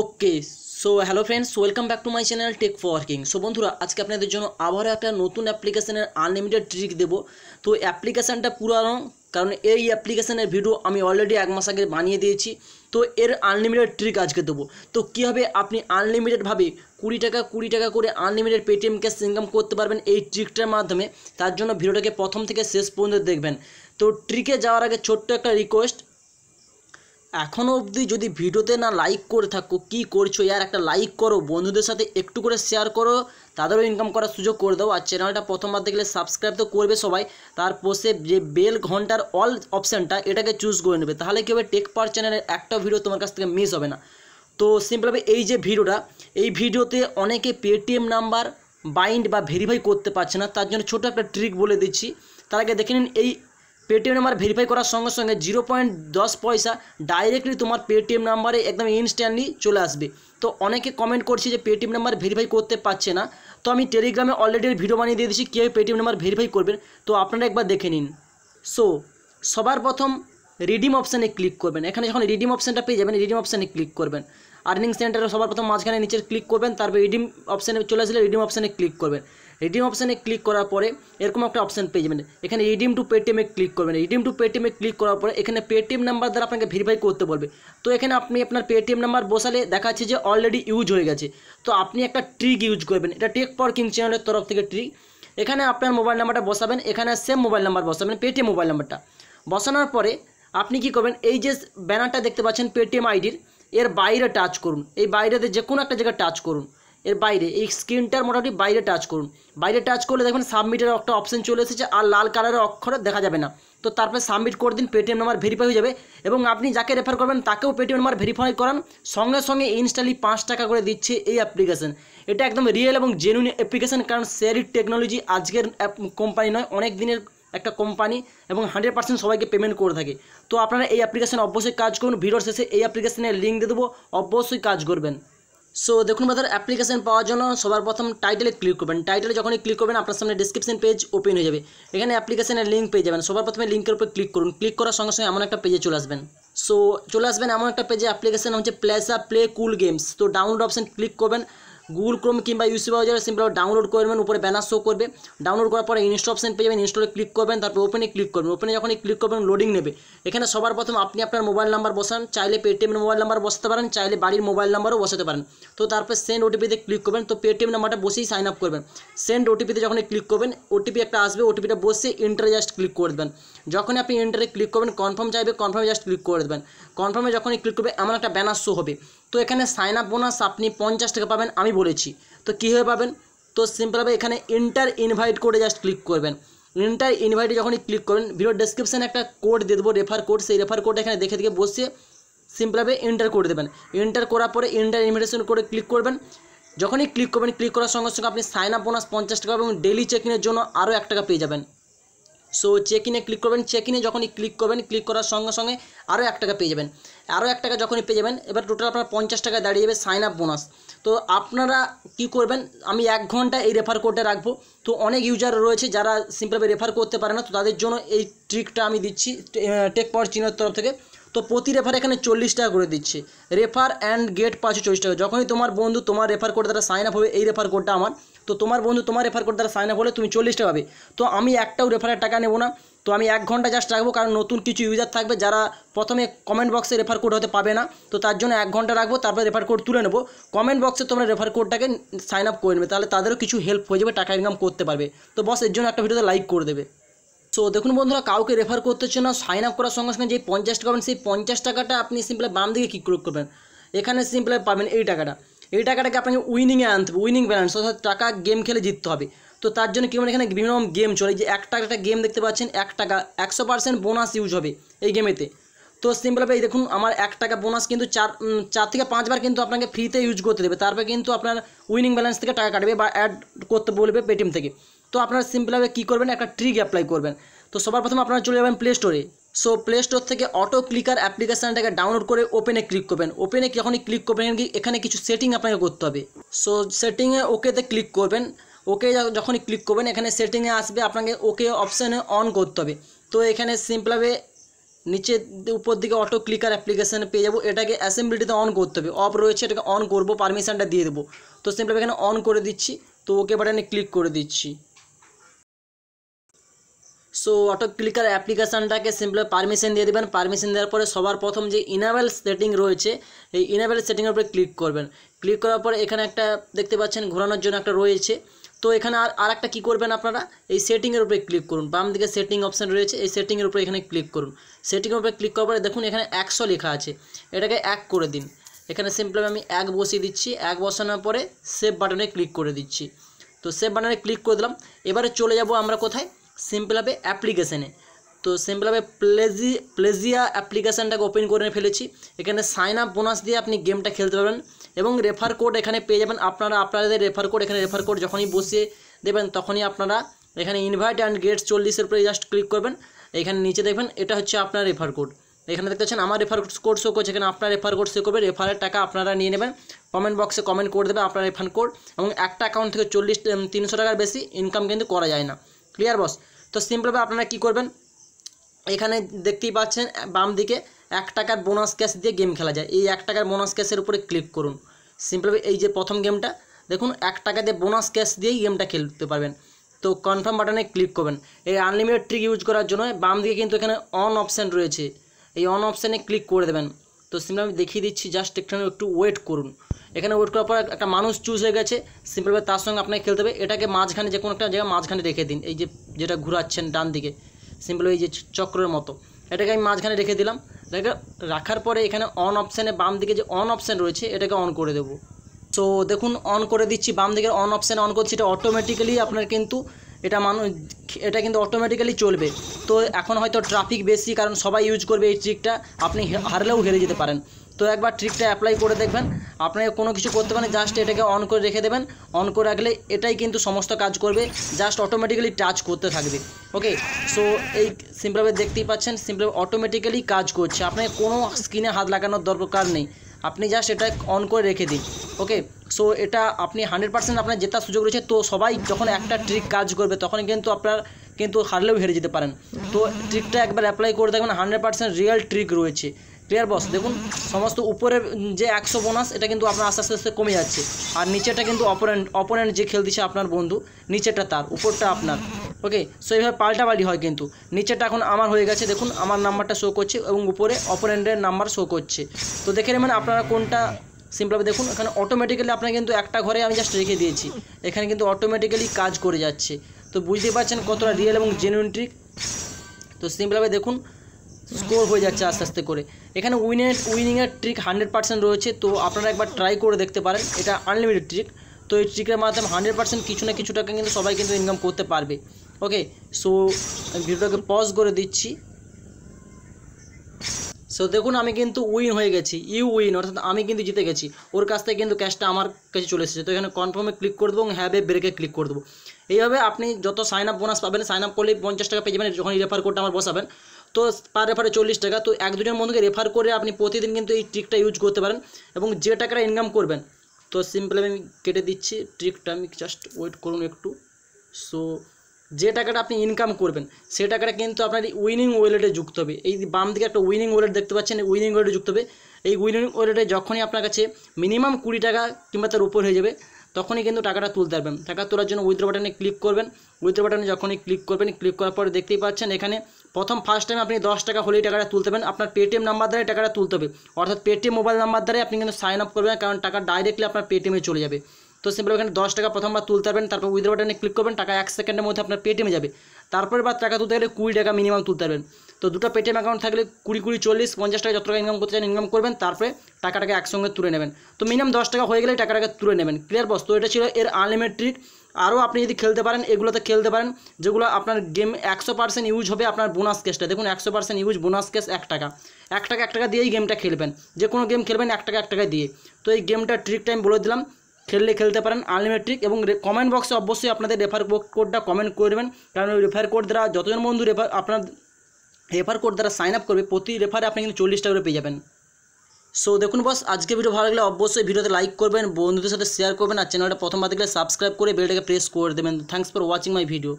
okay so hello friends welcome back to my channel tech for working so বন্ধুরা আজকে আপনাদের জন্য আবারও একটা নতুন অ্যাপ্লিকেশানের আনলিমিটেড ট্রিক দেবো তো অ্যাপ্লিকেশানটা পুরানো কারণ এই অ্যাপ্লিকেশানের ভিডিও আমি অলরেডি এক মাস আগে বানিয়ে দিয়েছি তো এর আনলিমিটেড ট্রিক আজকে দেবো তো কীভাবে আপনি আনলিমিটেডভাবে কুড়ি টাকা কুড়ি টাকা করে আনলিমিটেড পেটিএম ক্যাশ ইনকাম করতে পারবেন এই ট্রিকটার মাধ্যমে তার জন্য ভিডিওটাকে প্রথম থেকে শেষ পর্যন্ত দেখবেন তো ট্রিকে যাওয়ার আগে ছোট্ট একটা রিকোয়েস্ট এখনও অবধি যদি ভিডিওতে না লাইক করে থাকো কি করছো ইয়ার একটা লাইক করো বন্ধুদের সাথে একটু করে শেয়ার করো তাদেরও ইনকাম করার সুযোগ করে দাও আর চ্যানেলটা প্রথমবার দেখলে সাবস্ক্রাইব তো করবে সবাই তার পোষে যে বেল ঘন্টার অল অপশানটা এটাকে চুজ করে নেবে তাহলে কি হবে টেক পার চ্যানেলের একটা ভিডিও তোমার কাছ থেকে মিস হবে না তো সিম্পলভাবে এই যে ভিডিওটা এই ভিডিওতে অনেকে পেটিএম নাম্বার বাইন্ড বা ভেরিফাই করতে পারছে না তার জন্য ছোটো একটা ট্রিক বলে দিচ্ছি তার আগে দেখে নিন এই পেটিএম নাম্বার ভেরিফাই করার সঙ্গে সঙ্গে জিরো পয়েন্ট দশ পয়সা ডাইরেক্টলি তোমার পেটিএম নাম্বারে একদম ইনস্ট্যান্টলি চলে আসবে তো অনেকে কমেন্ট করছে যে পেটিএম নাম্বার ভেরিফাই করতে পারছে না তো আমি টেলিগ্রামে অলরেডি ভিডিও বানিয়ে দিয়ে দিচ্ছি কীভাবে পেটিএম নাম্বার ভেরিফাই করবেন তো আপনারা একবার দেখে নিন সো সবার প্রথম রিডিম অপশানে ক্লিক করবেন এখানে যখন রিডিম অপশানটা পেয়ে যাবেন রিডিম অপশানে ক্লিক করবেন আর্নিং সেন্টারে সবার প্রথম মাঝখানে নিচে ক্লিক করবেন তারপর রিডিম অপশানে চলে আসলে রিডিম অপশানে ক্লিক করবেন রিডিম অপশানে ক্লিক করার পরে এরকম একটা অপশান পেয়ে যাবেন এখানে রিডিম টু পেটিএমে ক্লিক করবেন রিডিম টু পেটিএমে ক্লিক করার পরে এখানে পেটিএম নাম্বার দ্বারা আপনাকে ভেরিফাই করতে বলবে তো এখানে আপনি আপনার পেটিএম নাম্বার বসালে দেখা যাচ্ছে যে অলরেডি ইউজ হয়ে গেছে তো আপনি একটা ট্রিক ইউজ করবেন এটা টেক পার্কিং চ্যানেলের তরফ থেকে ট্রিক এখানে আপনার মোবাইল নাম্বারটা বসাবেন এখানে সেম মোবাইল নাম্বার বসাবেন পেটিএম মোবাইল নাম্বারটা বসানোর পরে আপনি কি করবেন এই যে ব্যানারটা দেখতে পাচ্ছেন পেটিএম আইডির এর বাইরে টাচ করুন এই বাইরেতে যে কোনো একটা জায়গায় টাচ করুন এর বাইরে এই স্ক্রিনটার মোটামুটি বাইরে টাচ করুন বাইরে টাচ করলে দেখবেন সাবমিটের একটা অপশন চলে এসেছে আর লাল কালারের অক্ষরে দেখা যাবে না তো তারপরে সাবমিট করে দিন পেটিএম নাম্বার ভেরিফাই হয়ে যাবে এবং আপনি যাকে রেফার করবেন তাকেও পেটিএম নাম্বার ভেরিফাই করান সঙ্গে সঙ্গে ইনস্টালি পাঁচ টাকা করে দিচ্ছে এই অ্যাপ্লিকেশন এটা একদম রিয়েল এবং জেনুইন অ্যাপ্লিকেশান কারণ শেয়ারি টেকনোলজি আজকের কোম্পানি নয় অনেক দিনের একটা কোম্পানি এবং হান্ড্রেড পার্সেন্ট সবাইকে পেমেন্ট করে থাকে তো আপনারা এই অ্যাপ্লিকেশান অবশ্যই কাজ করুন ভিডিওর শেষে এই অ্যাপ্লিকেশানের লিঙ্ক দিয়ে দেবো অবশ্যই কাজ করবেন সো দেখুন ব্রাদার অ্যাপ্লিকেশান পাওয়ার জন্য সবার প্রথম টাইটেলে ক্লিক করবেন টাইটেলে যখনই ক্লিক করবেন আপনার সামনে ডিসক্রিপশন পেজ ওপেন হয়ে যাবে এখানে অ্যাপ্লিকেশানের লিঙ্ক পেয়ে যাবেন সবার প্রথমে লিঙ্কের উপর ক্লিক করুন ক্লিক করার সঙ্গে সঙ্গে এমন একটা পেজে চলে আসবেন সো চলে আসবেন এমন একটা পেজে অ্যাপ্লিকেশান হচ্ছে প্লেস প্লে কুল গেমস তো ডাউনলোড অপশান ক্লিক করবেন গুগল ক্রোম কিংবা ইউসি ব্রাউজারে সিম্পল ডাউনলোড করবেন উপরে ব্যানার শো করবে ডাউনলোড করার পরে ইনস্টল অপশন পেয়ে যাবেন ইনস্টলে ক্লিক করবেন তারপর ওপেনে ক্লিক করবেন ওপেনে যখন ক্লিক করবেন লোডিং নেবে এখানে সবার প্রথম আপনি আপনার মোবাইল নাম্বার বসান চাইলে পেটিএমের মোবাইল নাম্বার বসাতে পারেন চাইলে বাড়ির মোবাইল নাম্বারও বসাতে পারেন তো তারপর সেন্ড ওটিপিতে ক্লিক করবেন তো পেটিএম নাম্বারটা বসেই সাইন আপ করবেন সেন্ড ওটিপিতে যখন ক্লিক করবেন ওটিপি একটা আসবে ওটিপিটা বসে ইন্টারে জাস্ট ক্লিক করে দেবেন যখন আপনি ইন্টারে ক্লিক করবেন কনফার্ম চাইবে কনফার্মে জাস্ট ক্লিক করে দেবেন কনফার্মে যখনই ক্লিক করবে এমন একটা ব্যানার শো হবে তো এখানে সাইন আপ বোনাস আপনি পঞ্চাশ টাকা পাবেন আমি বলেছি তো কীভাবে পাবেন তো সিম্পলভাবে এখানে ইন্টার ইনভাইট করে জাস্ট ক্লিক করবেন ইন্টার ইনভাইটে যখনই ক্লিক করবেন ভিডিও ডিসক্রিপশানে একটা কোড দিয়ে দেবো রেফার কোড সেই রেফার কোডটা এখানে দেখে দেখে বসিয়ে সিম্পলভাবে এন্টার করে দেবেন এন্টার করার পরে এন্টার ইনভাইটেশন করে ক্লিক করবেন যখনই ক্লিক করবেন ক্লিক করার সঙ্গে সঙ্গে আপনি সাইন আপ বোনাস পঞ্চাশ টাকা এবং ডেলি চেক ইনের জন্য আরও এক টাকা পেয়ে যাবেন সো চেক ইনে ক্লিক করবেন চেক ইনে যখনই ক্লিক করবেন ক্লিক করার সঙ্গে সঙ্গে আরও এক টাকা পেয়ে যাবেন আরও এক টাকা যখনই পেয়ে যাবেন এবার টোটাল আপনার পঞ্চাশ টাকা দাঁড়িয়ে যাবে সাইন আপ বোনাস তো আপনারা কি করবেন আমি এক ঘন্টা এই রেফার কোডে রাখবো তো অনেক ইউজার রয়েছে যারা সিম্পলভাবে রেফার করতে পারে না তো তাদের জন্য এই ট্রিকটা আমি দিচ্ছি টেক পাওয়ার চিহ্নের তরফ থেকে তো প্রতি রেফার এখানে চল্লিশ টাকা করে দিচ্ছে রেফার অ্যান্ড গেট পাঁচশো চল্লিশ টাকা যখনই তোমার বন্ধু তোমার রেফার কোড দ্বারা সাইন আপ হবে এই রেফার কোডটা আমার তো তোমার বন্ধু তোমার রেফার কোড দ্বারা সাইন আপ হলে তুমি চল্লিশটা পাবে তো আমি একটাও রেফারের টাকা নেবো না তো আমি এক ঘন্টা জাস্ট রাখবো কারণ নতুন কিছু ইউজার থাকবে যারা প্রথমে কমেন্ট বক্সে রেফার কোড হতে পাবে না তো তার জন্য এক ঘন্টা রাখবো তারপরে রেফার কোড তুলে নেবো কমেন্ট বক্সে তোমরা রেফার কোডটাকে সাইন আপ করে নেবে তাহলে তাদেরও কিছু হেল্প হয়ে যাবে টাকা ইনকাম করতে পারবে তো বস এর জন্য একটা ভিডিওতে লাইক করে দেবে সো দেখুন বন্ধুরা কাউকে রেফার করতে হচ্ছে না সাইন আপ করার সঙ্গে সঙ্গে যে পঞ্চাশ টাকা পাবেন সেই পঞ্চাশ টাকাটা আপনি সিম্পলে বাম দিকে ক্লিক করবেন এখানে সিম্পলে পাবেন এই টাকাটা এই টাকাটাকে আপনাকে উইনিংয়ে আনতে হবে উইনিং ব্যালেন্স অর্থাৎ টাকা গেম খেলে জিততে হবে তো তার জন্য কী এখানে বিভিন্ন রকম গেম চলে যে এক টাকা একটা গেম দেখতে পাচ্ছেন এক টাকা একশো পার্সেন্ট বোনাস ইউজ হবে এই গেমেতে তো সিম্পলভাবে এই দেখুন আমার এক টাকা বোনাস কিন্তু চার চার থেকে পাঁচবার কিন্তু আপনাকে ফ্রিতে ইউজ করতে দেবে তারপরে কিন্তু আপনার উইনিং ব্যালেন্স থেকে টাকা কাটবে বা অ্যাড করতে বলবে পেটিএম থেকে তো আপনারা সিম্পলভাবে কী করবেন একটা ট্রিক অ্যাপ্লাই করবেন তো সবার প্রথমে আপনারা চলে যাবেন প্লে স্টোরে সো প্লে স্টোর থেকে অটো ক্লিকার অ্যাপ্লিকেশানটাকে ডাউনলোড করে ওপেনে ক্লিক করবেন ওপেনে যখনই ক্লিক করবেন এখানে কিছু সেটিং আপনাকে করতে হবে সো সেটিংয়ে ওকেতে ক্লিক করবেন ওকে যখনই ক্লিক করবেন এখানে সেটিংয়ে আসবে আপনাকে ওকে অপশানে অন করতে হবে তো এখানে সিম্পলভাবে নিচে উপর দিকে অটো ক্লিকার অ্যাপ্লিকেশান পেয়ে যাবো এটাকে অ্যাসেম্বলিটিতে অন করতে হবে অফ রয়েছে এটাকে অন করবো পারমিশানটা দিয়ে দেবো তো সিম্পলভাবে এখানে অন করে দিচ্ছি তো ওকে বাটনে ক্লিক করে দিচ্ছি সো অটো ক্লিকার অ্যাপ্লিকেশানটাকে সিম্পল পারমিশন দিয়ে দেবেন পারমিশন দেওয়ার পরে সবার প্রথম যে ইনাবেল সেটিং রয়েছে এই ইনাবেল সেটিংয়ের উপরে ক্লিক করবেন ক্লিক করার পরে এখানে একটা দেখতে পাচ্ছেন ঘোরানোর জন্য একটা রয়েছে তো এখানে আর আর একটা কী করবেন আপনারা এই সেটিংয়ের উপরে ক্লিক করুন বাম দিকে সেটিং অপশান রয়েছে এই সেটিংয়ের উপরে এখানে ক্লিক করুন সেটিংয়ের উপরে ক্লিক করার পরে দেখুন এখানে একশো লেখা আছে এটাকে এক করে দিন এখানে সিম্পল আমি এক বসিয়ে দিচ্ছি এক বসানোর পরে সেভ বাটনে ক্লিক করে দিচ্ছি তো সেভ বাটনে ক্লিক করে দিলাম এবারে চলে যাব আমরা কোথায় সিম্পল হবে অ্যাপ্লিকেশানে তো সিম্পল হবে প্লেজি প্লেজিয়া অ্যাপ্লিকেশানটাকে ওপেন করে ফেলেছি এখানে সাইন আপ বোনাস দিয়ে আপনি গেমটা খেলতে পারবেন এবং রেফার কোড এখানে পেয়ে যাবেন আপনারা আপনাদের রেফার কোড এখানে রেফার কোড যখনই বসিয়ে দেবেন তখনই আপনারা এখানে ইনভাইট অ্যান্ড গেটস চল্লিশের উপরে জাস্ট ক্লিক করবেন এখানে নিচে দেখবেন এটা হচ্ছে আপনার রেফার কোড এখানে দেখতে পাচ্ছেন আমার রেফার কোড শো করছে এখানে আপনার রেফার কোড শো করবে রেফারের টাকা আপনারা নিয়ে নেবেন কমেন্ট বক্সে কমেন্ট করে দেবে আপনার রেফার কোড এবং একটা অ্যাকাউন্ট থেকে চল্লিশ তিনশো টাকার বেশি ইনকাম কিন্তু করা যায় না ক্লিয়ার বস তো সিম্পলভাবে আপনারা কি করবেন এখানে দেখতেই পাচ্ছেন বাম দিকে এক টাকার বোনাস ক্যাশ দিয়ে গেম খেলা যায় এই এক টাকার বোনাস ক্যাশের উপরে ক্লিক করুন সিম্পলভাবে এই যে প্রথম গেমটা দেখুন এক টাকা দিয়ে বোনাস ক্যাশ দিয়েই গেমটা খেলতে পারবেন তো কনফার্ম বাটনে ক্লিক করবেন এই আনলিমিটেড ট্রিক ইউজ করার জন্য বাম দিকে কিন্তু এখানে অন অপশান রয়েছে এই অন অপশানে ক্লিক করে দেবেন তো সিম্পলি আমি দেখিয়ে দিচ্ছি জাস্ট একটু একটু ওয়েট করুন এখানে ওয়েট করার পর একটা মানুষ চুজ হয়ে গেছে সিম্পলভাবে তার সঙ্গে আপনাকে খেলতে হবে এটাকে মাঝখানে যে কোনো একটা জায়গায় মাঝখানে রেখে দিন এই যে যেটা ঘুরাচ্ছেন ডান দিকে সিম্পল এই যে চক্রের মতো এটাকে আমি মাঝখানে রেখে দিলাম এটাকে রাখার পরে এখানে অন অপশানে বাম দিকে যে অন অপশান রয়েছে এটাকে অন করে দেবো তো দেখুন অন করে দিচ্ছি বাম দিকের অন অপশান অন করছি এটা অটোমেটিক্যালি আপনার কিন্তু এটা মানুষ এটা কিন্তু অটোমেটিক্যালি চলবে তো এখন হয়তো ট্রাফিক বেশি কারণ সবাই ইউজ করবে এই ট্রিকটা আপনি হারলেও হেরে যেতে পারেন তো একবার ট্রিকটা অ্যাপ্লাই করে দেখবেন আপনাকে কোনো কিছু করতে পারেন জাস্ট এটাকে অন করে রেখে দেবেন অন করে রাখলে এটাই কিন্তু সমস্ত কাজ করবে জাস্ট অটোমেটিক্যালি টাচ করতে থাকবে ওকে সো এই সিম্পলভাবে দেখতেই পাচ্ছেন সিম্পলভাবে অটোমেটিক্যালি কাজ করছে আপনাকে কোনো স্ক্রিনে হাত লাগানোর দরকার নেই আপনি জাস্ট এটা অন করে রেখে দিন ওকে সো এটা আপনি হান্ড্রেড পার্সেন্ট আপনার জেতার সুযোগ রয়েছে তো সবাই যখন একটা ট্রিক কাজ করবে তখন কিন্তু আপনার কিন্তু হারলেও হেরে যেতে পারেন তো ট্রিকটা একবার অ্যাপ্লাই করে দেখবেন হান্ড্রেড পার্সেন্ট রিয়েল ট্রিক রয়েছে প্লেয়ার বস দেখুন সমস্ত উপরের যে একশো বোনাস এটা কিন্তু আপনার আস্তে আস্তে আস্তে কমে যাচ্ছে আর নিচেরটা কিন্তু অপোনেন্ট অপোনেন্ট যে খেল দিচ্ছে আপনার বন্ধু নিচেরটা তার উপরটা আপনার ওকে সো এইভাবে পাল্টাপাল্টি হয় কিন্তু নিচেরটা এখন আমার হয়ে গেছে দেখুন আমার নাম্বারটা শো করছে এবং উপরে অপোনেন্টের নাম্বার শো করছে তো দেখে নেবেন আপনারা কোনটা সিম্পলভাবে দেখুন এখানে অটোমেটিক্যালি আপনার কিন্তু একটা ঘরে আমি জাস্ট রেখে দিয়েছি এখানে কিন্তু অটোমেটিক্যালি কাজ করে যাচ্ছে তো বুঝতে পারছেন কতটা রিয়েল এবং জেনুইন ট্রিক তো সিম্পলভাবে দেখুন স্কোর হয়ে যাচ্ছে আস্তে আস্তে করে এখানে উইনের উইনিংয়ের ট্রিক হান্ড্রেড পার্সেন্ট রয়েছে তো আপনারা একবার ট্রাই করে দেখতে পারেন এটা আনলিমিটেড ট্রিক তো এই ট্রিকের মাধ্যমে হান্ড্রেড পার্সেন্ট কিছু না কিছু টাকা কিন্তু সবাই কিন্তু ইনকাম করতে পারবে ওকে সো ভিডিওটাকে পজ করে দিচ্ছি সো দেখুন আমি কিন্তু উইন হয়ে গেছি ইউ উইন অর্থাৎ আমি কিন্তু জিতে গেছি ওর কাছ থেকে কিন্তু ক্যাশটা আমার কাছে চলে এসেছে তো এখানে কনফার্মে ক্লিক করে দেবো এবং হ্যাবে ব্রেকে ক্লিক করে দেবো এইভাবে আপনি যত সাইন আপ বোনাস পাবেন সাইন আপ করলেই পঞ্চাশ টাকা পেয়ে যাবেন যখন রেফার করতে আমার বসাবেন তো পার রেফারে চল্লিশ টাকা তো এক দুজন বন্ধুকে রেফার করে আপনি প্রতিদিন কিন্তু এই ট্রিকটা ইউজ করতে পারেন এবং যে টাকাটা ইনকাম করবেন তো সিম্পলি আমি কেটে দিচ্ছি ট্রিকটা আমি জাস্ট ওয়েট করুন একটু সো যে টাকাটা আপনি ইনকাম করবেন সে টাকাটা কিন্তু আপনার উইনিং ওয়েলেটে যুক্ত হবে এই বাম দিকে একটা উইনিং ওয়েলেট দেখতে পাচ্ছেন উইনিং ওয়েলেটে যুক্ত হবে এই উইনিং ওয়েলেটে যখনই আপনার কাছে মিনিমাম কুড়ি টাকা কিংবা তার উপর হয়ে যাবে তখনই কিন্তু টাকাটা তুলতে পারবেন টাকা তোলার জন্য উইথ্রো বাটনে ক্লিক করবেন উইথড্র বাটনে যখনই ক্লিক করবেন ক্লিক করার পরে দেখতেই পাচ্ছেন এখানে প্রথম ফার্স্ট টাইম আপনি দশ টাকা হলেই টাকাটা তুলতে পারেন আপনার পেটিএম নাম্বার দ্বারা টাকাটা তুলতে হবে অর্থাৎ পেটিএম মোবাইল নাম্বার দ্বারাই আপনি কিন্তু সাইন আপ করবেন কারণ টাকা ডাইরেক্টলি আপনার পেটিএমে চলে যাবে তো সিম্পল এখানে দশ টাকা প্রথমবার তুলতে পারবেন তারপর উইথড্র বাটনে ক্লিক করবেন টাকা এক সেকেন্ডের মধ্যে আপনার পেটিএমে যাবে তারপরে বা টাকা তুলতে গেলে কুড়ি টাকা মিনিমাম তুলতে পারবেন তো দুটো পেটিএম অ্যাকাউন্ট থাকলে কুড়ি কুড়ি চল্লিশ পঞ্চাশ টাকা যত টাকা ইনকাম করতে চান ইনকাম করবেন তারপরে টাকাটাকে একসঙ্গে তুলে নেবেন তো মিনিমাম দশ টাকা হয়ে গেলে টাকাটাকে তুলে নেবেন ক্লিয়ার বস তো এটা ছিল এর আনলিমিটেড আরও আপনি যদি খেলতে পারেন এগুলোতে খেলতে পারেন যেগুলো আপনার গেম একশো পার্সেন্ট ইউজ হবে আপনার বোনাস কেসটা দেখুন একশো পার্সেন্ট ইউজ বোনাস কেস এক টাকা এক টাকা এক টাকা দিয়েই গেমটা খেলবেন যে কোনো গেম খেলবেন এক টাকা এক টাকা দিয়ে তো এই গেমটার ট্রিক টাইম বলে দিলাম খেললে খেলতে পারেন আনলিমিটেড এবং কমেন্ট বক্সে অবশ্যই আপনাদের রেফার কোডটা কমেন্ট করবেন কারণ ওই রেফার কোড দ্বারা যতজন বন্ধু রেফার আপনার রেফার কোড দ্বারা সাইন আপ করবে প্রতি রেফারে আপনি কিন্তু চল্লিশ টাকা করে পেয়ে যাবেন সো দেখুন বস আজকে ভিডিও ভালো লাগলে অবশ্যই ভিডিওতে লাইক করবেন বন্ধুদের সাথে শেয়ার করবেন আর চ্যানেলটা প্রথমবার দেখলে সাবস্ক্রাইব করে বেলটাকে প্রেস করে দেবেন thanks for watching my video